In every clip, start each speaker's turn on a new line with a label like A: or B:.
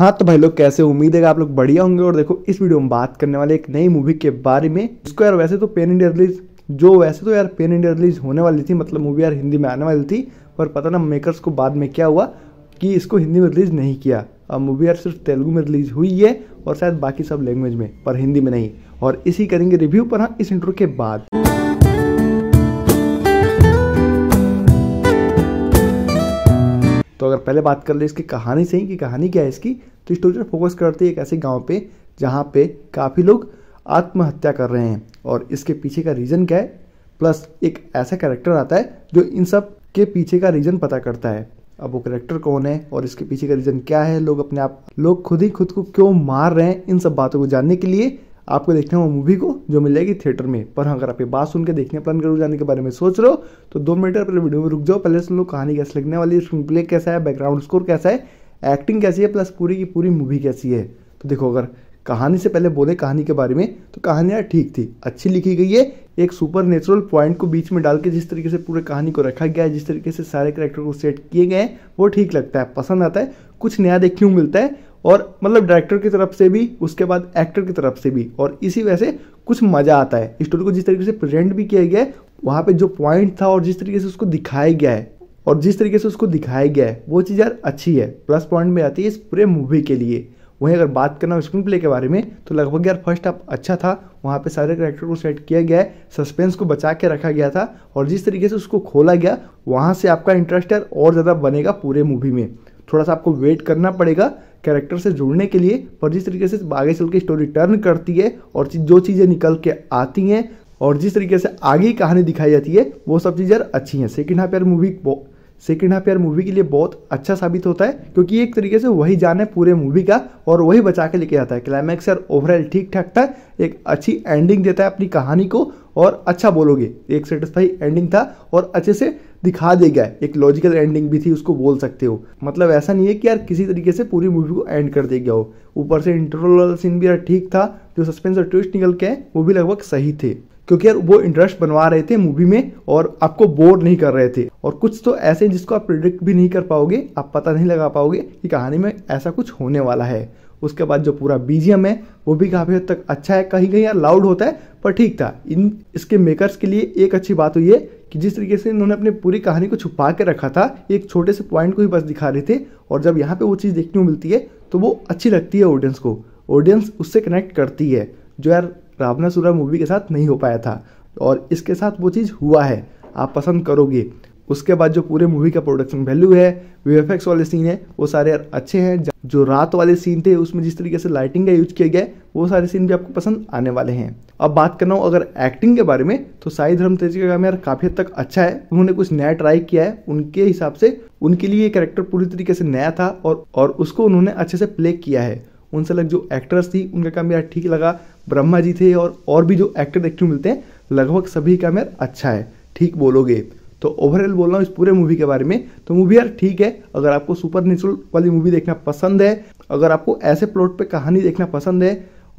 A: हाँ तो भाई लोग कैसे उम्मीद है आप लोग बढ़िया होंगे और देखो इस वीडियो में बात करने वाले एक नई मूवी के बारे में इसको यार वैसे तो पेन इंडिया रिलीज जो वैसे तो यार पेन इंडिया रिलीज होने वाली थी मतलब मूवी यार हिंदी में आने वाली थी पर पता ना मेकर्स को बाद में क्या हुआ कि इसको हिंदी में रिलीज नहीं किया अब मूवी यार सिर्फ तेलुगु में रिलीज हुई है और शायद बाकी सब लैंग्वेज में पर हिंदी में नहीं और इसी करेंगे रिव्यू पर हाँ इस इंटरव्यू के बाद अगर पहले बात कर ले इसकी कहानी सही कि कहानी क्या है इसकी तो स्टोरी फोकस करती है एक ऐसे गांव पे जहां पे काफ़ी लोग आत्महत्या कर रहे हैं और इसके पीछे का रीज़न क्या है प्लस एक ऐसा कैरेक्टर आता है जो इन सब के पीछे का रीज़न पता करता है अब वो करेक्टर कौन है और इसके पीछे का रीज़न क्या है लोग अपने आप लोग खुद ही खुद को क्यों मार रहे हैं इन सब बातों को जानने के लिए आपको देखने वो मूवी को जो मिल जाएगी थिएटर में पर हाँ, अगर आप ये बात सुन के देखने प्लान करो जाने के बारे में सोच रहे हो तो दो मिनट पहले वीडियो में रुक जाओ पहले सुन लो कहानी कैसे लगने वाली है स्क्रीन प्ले कैसा है बैकग्राउंड स्कोर कैसा है एक्टिंग कैसी है प्लस पूरी की पूरी मूवी कैसी है तो देखो अगर कहानी से पहले बोले कहानी के बारे में तो कहानी यार ठीक थी अच्छी लिखी गई है एक सुपर नेचुरल पॉइंट को बीच में डाल के जिस तरीके से पूरे कहानी को रखा गया है जिस तरीके से सारे करेक्टर को सेट किए गए हैं वो ठीक लगता है पसंद आता है कुछ नया देखने को मिलता है और मतलब डायरेक्टर की तरफ से भी उसके बाद एक्टर की तरफ से भी और इसी वजह से कुछ मज़ा आता है स्टोरी को जिस तरीके से प्रेजेंट भी किया गया है वहाँ पे जो पॉइंट था और जिस तरीके से उसको दिखाया गया है और जिस तरीके से उसको दिखाया गया है वो चीज़ यार अच्छी है प्लस पॉइंट में आती है इस पूरे मूवी के लिए वहीं अगर बात करना हो स्क्रीन प्ले के बारे में तो लगभग यार फर्स्ट हाफ अच्छा था वहाँ पे सारे करेक्टर को सेट किया गया है सस्पेंस को बचा के रखा गया था और जिस तरीके से उसको खोला गया वहाँ से आपका इंटरेस्ट यार और ज़्यादा बनेगा पूरे मूवी में थोड़ा सा आपको वेट करना पड़ेगा कैरेक्टर से जुड़ने के लिए पर जिस तरीके से आगे चल के स्टोरी टर्न करती है और जो चीज़ें निकल के आती हैं और जिस तरीके से आगे कहानी दिखाई जाती है वो सब चीज़ यार अच्छी हैं सेकेंड हाफ एयर मूवी सेकेंड हाफ एयर मूवी के लिए बहुत अच्छा साबित होता है क्योंकि एक तरीके से वही जान है पूरे मूवी का और वही बचा के लेके आता है क्लाइमैक्स यार ओवरऑल ठीक ठाक था एक अच्छी एंडिंग देता है अपनी कहानी को और अच्छा बोलोगे एक सेटिस्फाई एंडिंग था और अच्छे से दिखा गया एक लॉजिकल एंडिंग भी थी उसको बोल सकते हो मतलब ऐसा नहीं है कि यार किसी तरीके से पूरी मूवी को एंड कर गया हो ऊपर से इंटरवल सीन भी यार ठीक था जो सस्पेंस और ट्विस्ट निकल के वो भी लगभग सही थे क्योंकि यार वो इंटरेस्ट बनवा रहे थे मूवी में और आपको बोर नहीं कर रहे थे और कुछ तो ऐसे जिसको आप प्रिडिक्ट भी नहीं कर पाओगे आप पता नहीं लगा पाओगे कि कहानी में ऐसा कुछ होने वाला है उसके बाद जो पूरा बीजीएम है वो भी काफ़ी हद तक अच्छा है कहीं कहीं यार लाउड होता है पर ठीक था इन इसके मेकर्स के लिए एक अच्छी बात हुई है कि जिस तरीके से इन्होंने अपनी पूरी कहानी को छुपा के रखा था एक छोटे से पॉइंट को ही बस दिखा रहे थे और जब यहाँ पे वो चीज़ देखने को मिलती है तो वो अच्छी लगती है ऑडियंस को ऑडियंस उससे कनेक्ट करती है जो यार रावना सुरा मूवी के साथ नहीं हो पाया था और इसके साथ वो चीज़ हुआ है आप पसंद करोगे उसके बाद जो पूरे मूवी का प्रोडक्शन वैल्यू है वीएफएक्स वाले सीन है वो सारे अच्छे हैं जो रात वाले सीन थे उसमें जिस तरीके से लाइटिंग का यूज किया गया वो सारे सीन भी आपको पसंद आने वाले हैं अब बात कर रहा हूँ अगर एक्टिंग के बारे में तो साई धर्म तेज का काम यार काफ़ी हद तक अच्छा है उन्होंने कुछ नया ट्राई किया है उनके हिसाब से उनके लिए ये कैरेक्टर पूरी तरीके से नया था और और उसको उन्होंने अच्छे से प्ले किया है उनसे अलग जो एक्टर्स थी उनका काम यार ठीक लगा ब्रह्मा जी थे और और भी जो एक्टर को मिलते हैं लगभग सभी का मेरा अच्छा है ठीक बोलोगे तो ओवरऑल बोल रहा हूँ इस पूरे मूवी के बारे में तो मूवी यार ठीक है अगर आपको सुपर नेचुरल वाली मूवी देखना पसंद है अगर आपको ऐसे प्लॉट पे कहानी देखना पसंद है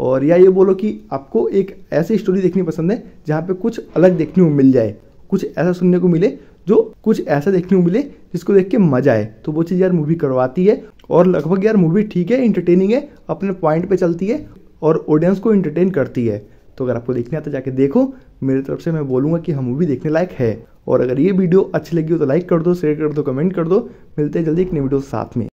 A: और या ये बोलो कि आपको एक ऐसी स्टोरी देखनी पसंद है जहाँ पे कुछ अलग देखने को मिल जाए कुछ ऐसा सुनने को मिले जो कुछ ऐसा देखने को मिले जिसको देख के मजा आए तो वो चीज़ यार मूवी करवाती है और लगभग यार मूवी ठीक है इंटरटेनिंग है अपने पॉइंट पे चलती है और ऑडियंस को इंटरटेन करती है तो अगर आपको देखने आता तो जाके देखो मेरी तरफ से मैं बोलूँगा कि हम हाँ, मूवी देखने लायक है और अगर ये वीडियो अच्छी लगी हो तो लाइक कर दो शेयर कर दो कमेंट कर दो मिलते हैं जल्दी एक नई वीडियो साथ में